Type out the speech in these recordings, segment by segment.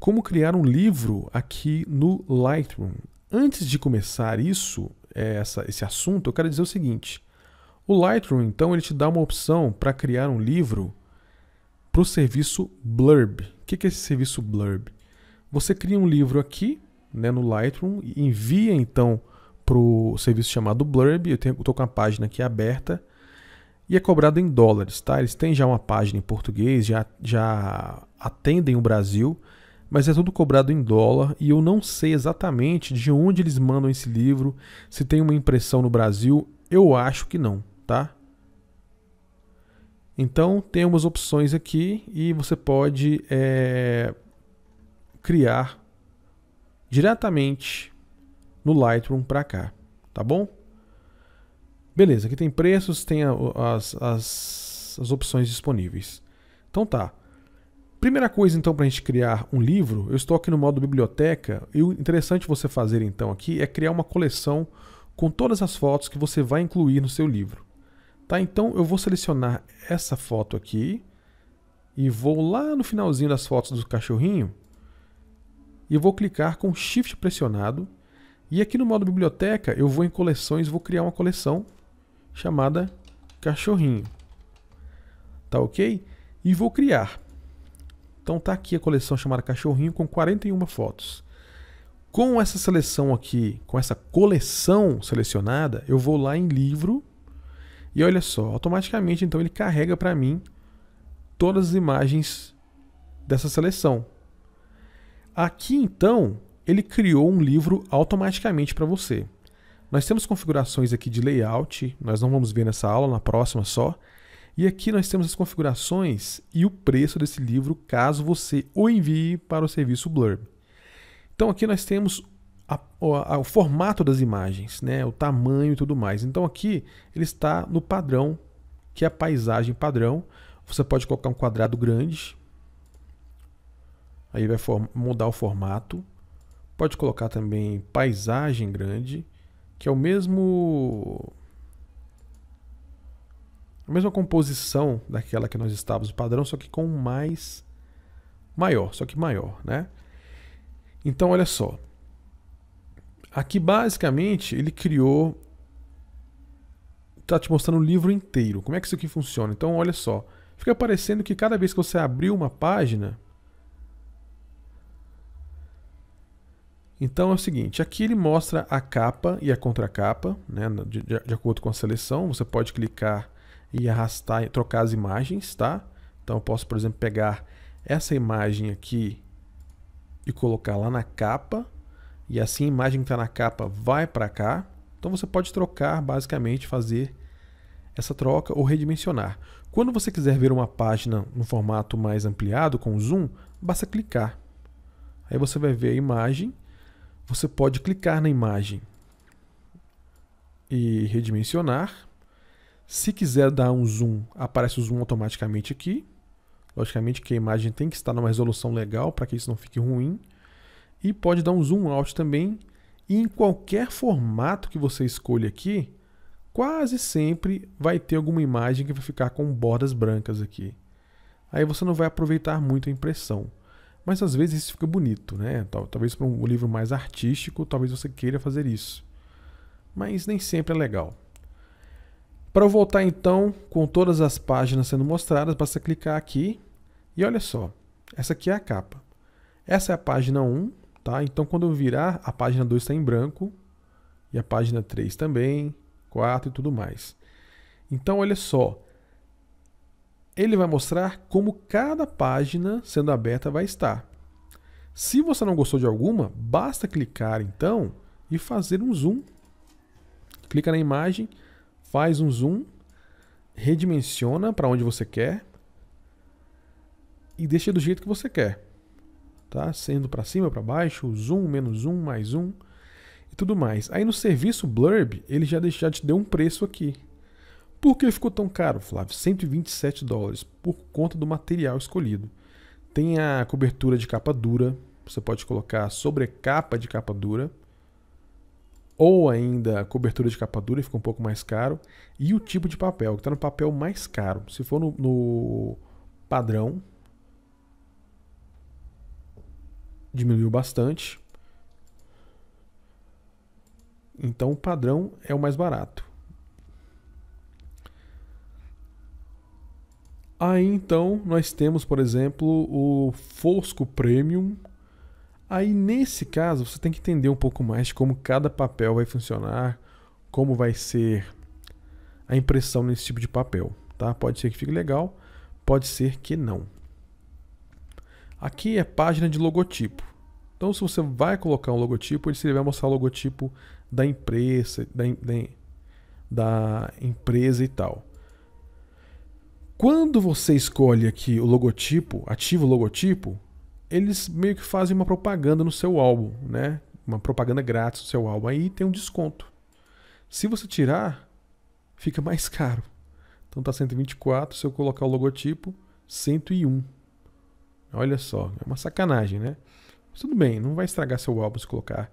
como criar um livro aqui no Lightroom. Antes de começar isso, é, essa, esse assunto, eu quero dizer o seguinte. O Lightroom, então, ele te dá uma opção para criar um livro para o serviço Blurb. O que é esse serviço Blurb? Você cria um livro aqui né, no Lightroom e envia, então, para o serviço chamado Blurb. Eu estou com a página aqui aberta e é cobrado em dólares, tá? Eles têm já uma página em português, já, já atendem o Brasil, mas é tudo cobrado em dólar e eu não sei exatamente de onde eles mandam esse livro, se tem uma impressão no Brasil, eu acho que não, tá? Então tem umas opções aqui e você pode é, criar diretamente no Lightroom para cá, tá bom? Beleza, aqui tem preços, tem as, as, as opções disponíveis. Então tá. Primeira coisa, então, para a gente criar um livro, eu estou aqui no modo biblioteca e o interessante você fazer, então, aqui é criar uma coleção com todas as fotos que você vai incluir no seu livro. Tá? Então, eu vou selecionar essa foto aqui e vou lá no finalzinho das fotos do cachorrinho e vou clicar com Shift pressionado e aqui no modo biblioteca eu vou em coleções, vou criar uma coleção chamada cachorrinho. Tá ok? E vou criar. Então tá aqui a coleção chamada Cachorrinho com 41 fotos. Com essa seleção aqui, com essa coleção selecionada, eu vou lá em livro e olha só, automaticamente então ele carrega para mim todas as imagens dessa seleção. Aqui então, ele criou um livro automaticamente para você. Nós temos configurações aqui de layout, nós não vamos ver nessa aula, na próxima só. E aqui nós temos as configurações e o preço desse livro, caso você o envie para o serviço Blurb. Então aqui nós temos a, a, o formato das imagens, né? o tamanho e tudo mais. Então aqui ele está no padrão, que é a paisagem padrão. Você pode colocar um quadrado grande, aí vai mudar o formato. Pode colocar também paisagem grande, que é o mesmo a mesma composição daquela que nós estávamos, o padrão, só que com mais maior, só que maior, né? Então, olha só. Aqui, basicamente, ele criou... Está te mostrando o livro inteiro. Como é que isso aqui funciona? Então, olha só. Fica parecendo que cada vez que você abrir uma página... Então, é o seguinte. Aqui ele mostra a capa e a contracapa, né? De, de, de acordo com a seleção. Você pode clicar e arrastar, trocar as imagens, tá? Então eu posso, por exemplo, pegar essa imagem aqui e colocar lá na capa. E assim a imagem que está na capa vai para cá. Então você pode trocar, basicamente, fazer essa troca ou redimensionar. Quando você quiser ver uma página no formato mais ampliado, com zoom, basta clicar. Aí você vai ver a imagem. Você pode clicar na imagem e redimensionar. Se quiser dar um zoom, aparece o zoom automaticamente aqui. Logicamente que a imagem tem que estar numa resolução legal para que isso não fique ruim. E pode dar um zoom out também. E em qualquer formato que você escolha aqui, quase sempre vai ter alguma imagem que vai ficar com bordas brancas aqui. Aí você não vai aproveitar muito a impressão. Mas às vezes isso fica bonito, né? Talvez para um livro mais artístico, talvez você queira fazer isso. Mas nem sempre é legal. Para eu voltar então com todas as páginas sendo mostradas, basta clicar aqui e olha só, essa aqui é a capa. Essa é a página 1, tá? Então quando eu virar, a página 2 está em branco e a página 3 também, 4 e tudo mais. Então olha só, ele vai mostrar como cada página sendo aberta vai estar. Se você não gostou de alguma, basta clicar então e fazer um zoom. Clica na imagem faz um zoom, redimensiona para onde você quer e deixa do jeito que você quer, tá? Sendo para cima, para baixo, zoom, menos zoom, mais zoom e tudo mais. Aí no serviço Blurb, ele já, deixa, já te deu um preço aqui. Por que ficou tão caro, Flávio? 127 dólares por conta do material escolhido. Tem a cobertura de capa dura, você pode colocar sobrecapa de capa dura ou ainda cobertura de capa dura, fica um pouco mais caro, e o tipo de papel, que está no papel mais caro. Se for no, no padrão, diminuiu bastante. Então o padrão é o mais barato. Aí então nós temos, por exemplo, o Fosco Premium, Aí, nesse caso, você tem que entender um pouco mais de como cada papel vai funcionar, como vai ser a impressão nesse tipo de papel. Tá? Pode ser que fique legal, pode ser que não. Aqui é página de logotipo. Então, se você vai colocar um logotipo, ele vai mostrar o logotipo da empresa, da, da empresa e tal. Quando você escolhe aqui o logotipo, ativa o logotipo, eles meio que fazem uma propaganda no seu álbum, né? Uma propaganda grátis no seu álbum. Aí tem um desconto. Se você tirar, fica mais caro. Então tá 124, se eu colocar o logotipo, 101. Olha só, é uma sacanagem, né? Mas tudo bem, não vai estragar seu álbum se colocar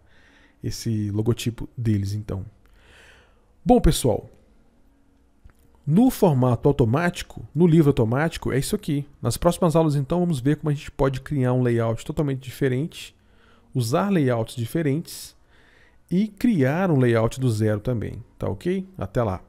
esse logotipo deles então. Bom, pessoal, no formato automático, no livro automático, é isso aqui. Nas próximas aulas, então, vamos ver como a gente pode criar um layout totalmente diferente, usar layouts diferentes e criar um layout do zero também, tá ok? Até lá!